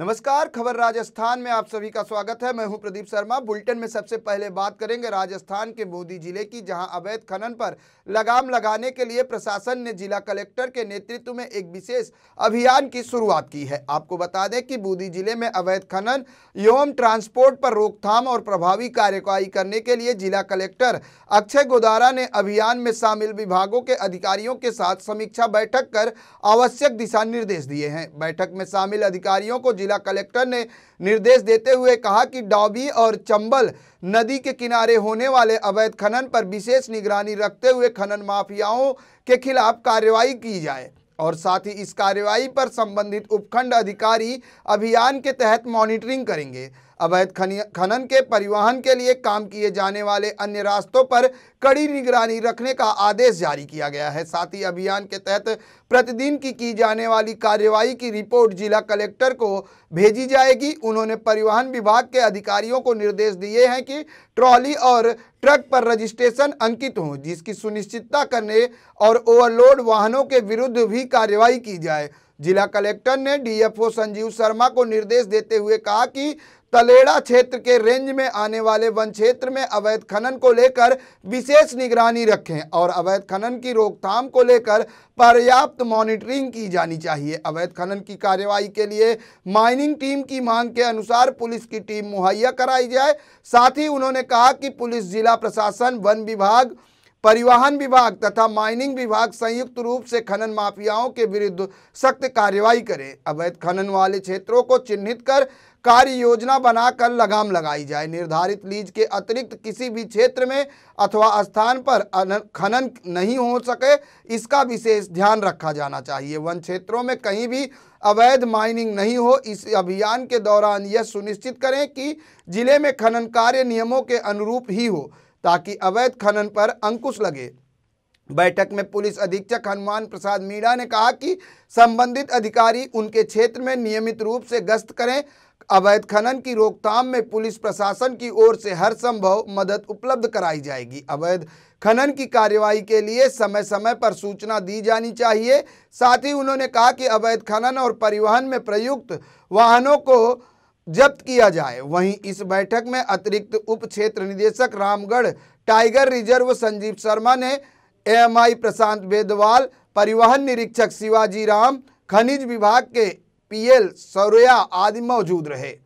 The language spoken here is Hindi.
नमस्कार खबर राजस्थान में आप सभी का स्वागत है मैं हूं प्रदीप शर्मा बुलेटिन में सबसे पहले बात करेंगे राजस्थान के बूंदी जिले की जहां अवैध खनन पर लगाम लगाने के लिए प्रशासन ने जिला कलेक्टर के नेतृत्व में एक विशेष अभियान की शुरुआत की है आपको बता दें कि बूंदी जिले में अवैध खनन एवं ट्रांसपोर्ट पर रोकथाम और प्रभावी कार्यवाही करने के लिए जिला कलेक्टर अक्षय गोदारा ने अभियान में शामिल विभागों के अधिकारियों के साथ समीक्षा बैठक कर आवश्यक दिशा निर्देश दिए हैं बैठक में शामिल अधिकारियों को जिला कलेक्टर ने निर्देश देते हुए कहा कि डॉबी और चंबल नदी के किनारे होने वाले अवैध खनन पर विशेष निगरानी रखते हुए खनन माफियाओं के खिलाफ कार्रवाई की जाए और साथ ही इस कार्रवाई पर संबंधित उपखंड अधिकारी अभियान के तहत मॉनिटरिंग करेंगे अवैध खनन के परिवहन के लिए काम किए जाने वाले अन्य रास्तों पर कड़ी निगरानी रखने का आदेश जारी किया गया है साथ ही अभियान के तहत प्रतिदिन की की जाने वाली कार्यवाही की रिपोर्ट जिला कलेक्टर को भेजी जाएगी उन्होंने परिवहन विभाग के अधिकारियों को निर्देश दिए हैं कि ट्रॉली और ट्रक पर रजिस्ट्रेशन अंकित हों जिसकी सुनिश्चितता करने और ओवरलोड वाहनों के विरुद्ध भी कार्रवाई की जाए जिला कलेक्टर ने डीएफओ संजीव शर्मा को निर्देश देते हुए कहा कि तलेड़ा क्षेत्र के रेंज में आने वाले वन क्षेत्र में अवैध खनन को लेकर विशेष निगरानी रखें और अवैध खनन की रोकथाम को लेकर पर्याप्त मॉनिटरिंग की जानी चाहिए अवैध खनन की कार्यवाही के लिए माइनिंग टीम की मांग के अनुसार पुलिस की टीम मुहैया कराई जाए साथ ही उन्होंने कहा कि पुलिस जिला प्रशासन वन विभाग परिवहन विभाग तथा माइनिंग विभाग संयुक्त रूप से खनन माफियाओं के विरुद्ध सख्त कार्रवाई करे अवैध खनन वाले क्षेत्रों को चिन्हित कर कार्य योजना बनाकर लगाम लगाई जाए निर्धारित लीज के अतिरिक्त किसी भी क्षेत्र में अथवा स्थान पर खनन नहीं हो सके इसका विशेष ध्यान रखा जाना चाहिए वन क्षेत्रों में कहीं भी अवैध माइनिंग नहीं हो इस अभियान के दौरान यह सुनिश्चित करें कि जिले में खनन कार्य नियमों के अनुरूप ही हो ताकि अवैध खनन पर अंकुश लगे बैठक में पुलिस अधीक्षक हनुमान प्रसाद मीणा ने कहा कि संबंधित अधिकारी उनके क्षेत्र में नियमित रूप से गश्त करें अवैध खनन की रोकथाम में पुलिस प्रशासन की ओर से हर संभव मदद उपलब्ध कराई जाएगी अवैध खनन की कार्यवाही के लिए समय समय पर सूचना दी जानी चाहिए साथ ही उन्होंने कहा कि अवैध खनन और परिवहन में प्रयुक्त वाहनों को जब्त किया जाए वहीं इस बैठक में अतिरिक्त उप क्षेत्र निदेशक रामगढ़ टाइगर रिजर्व संजीव शर्मा ने एएमआई प्रशांत बेदवाल परिवहन निरीक्षक शिवाजी राम खनिज विभाग के पीएल सौरया आदि मौजूद रहे